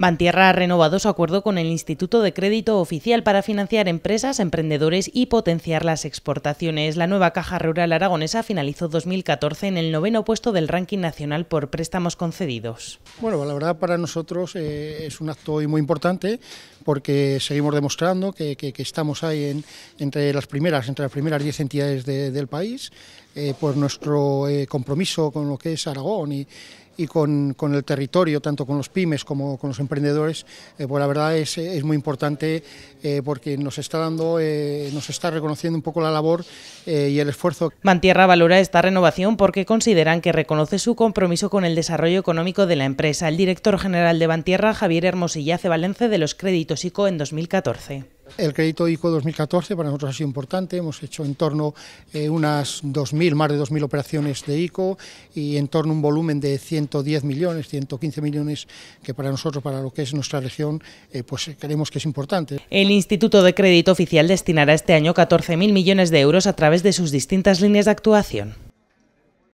Bantierra ha renovado su acuerdo con el Instituto de Crédito Oficial para financiar empresas, emprendedores y potenciar las exportaciones. La nueva Caja Rural Aragonesa finalizó 2014 en el noveno puesto del ranking nacional por préstamos concedidos. Bueno, la verdad para nosotros eh, es un acto muy importante porque seguimos demostrando que, estamos ahí entre las primeras, entre las primeras 10 entidades del país eh, nuestro eh, compromiso con lo que es Aragón y, con, el territorio, tanto con los pymes como con los emprendedores, eh, pues la verdad es, es muy importante eh, porque nos está dando, nos está reconociendo un poco la labor y el esfuerzo. Mantierra valora esta renovación porque consideran que reconoce su compromiso con el desarrollo económico de la empresa. El director general de Bantierra, Javier Hermosilla, hace Valence de los créditos ICO en 2014. El crédito ICO 2014 para nosotros ha sido importante, hemos hecho en torno eh, unas 2.000, más de 2.000 operaciones de ICO y en torno a un volumen de 110 millones, 115 millones, que para nosotros, para lo que es nuestra región, eh, pues eh, creemos que es importante. El Instituto de Crédito Oficial destinará este año 14.000 millones de euros a través de sus distintas líneas de actuación.